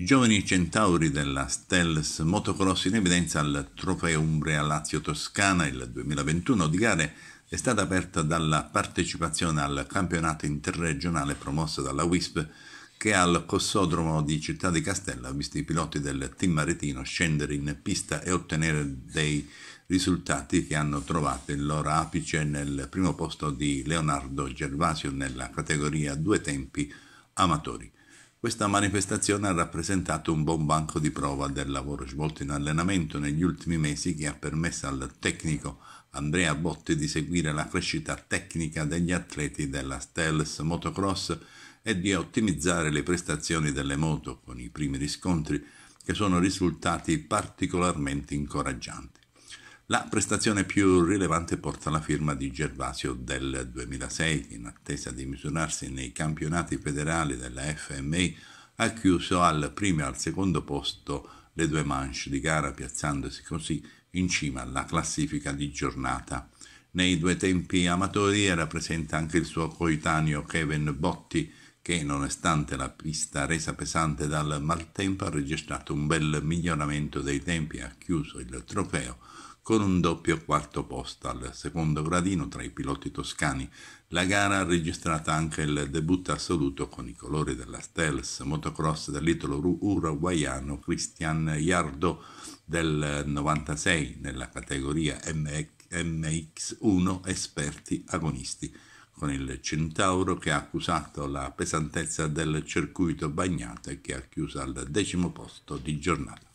I giovani centauri della Stels Motocross in evidenza al Trofeo Umbria Lazio Toscana il 2021 di gare è stata aperta dalla partecipazione al campionato interregionale promosso dalla WISP che al Cossodromo di Città di Castello ha visto i piloti del team maritino scendere in pista e ottenere dei risultati che hanno trovato il loro apice nel primo posto di Leonardo Gervasio nella categoria due tempi amatori. Questa manifestazione ha rappresentato un buon banco di prova del lavoro svolto in allenamento negli ultimi mesi che ha permesso al tecnico Andrea Botti di seguire la crescita tecnica degli atleti della Stealth Motocross e di ottimizzare le prestazioni delle moto con i primi riscontri che sono risultati particolarmente incoraggianti. La prestazione più rilevante porta la firma di Gervasio del 2006, che in attesa di misurarsi nei campionati federali della FMI ha chiuso al primo e al secondo posto le due manche di gara, piazzandosi così in cima alla classifica di giornata. Nei due tempi amatori era presente anche il suo coetaneo Kevin Botti, che nonostante la pista resa pesante dal maltempo ha registrato un bel miglioramento dei tempi e ha chiuso il trofeo con un doppio quarto posto al secondo gradino tra i piloti toscani. La gara ha registrato anche il debutto assoluto con i colori della Stels motocross dell'italo uruguaiano Cristian Iardo del 96 nella categoria MX1 esperti agonisti con il Centauro che ha accusato la pesantezza del circuito bagnato e che ha chiuso al decimo posto di giornata.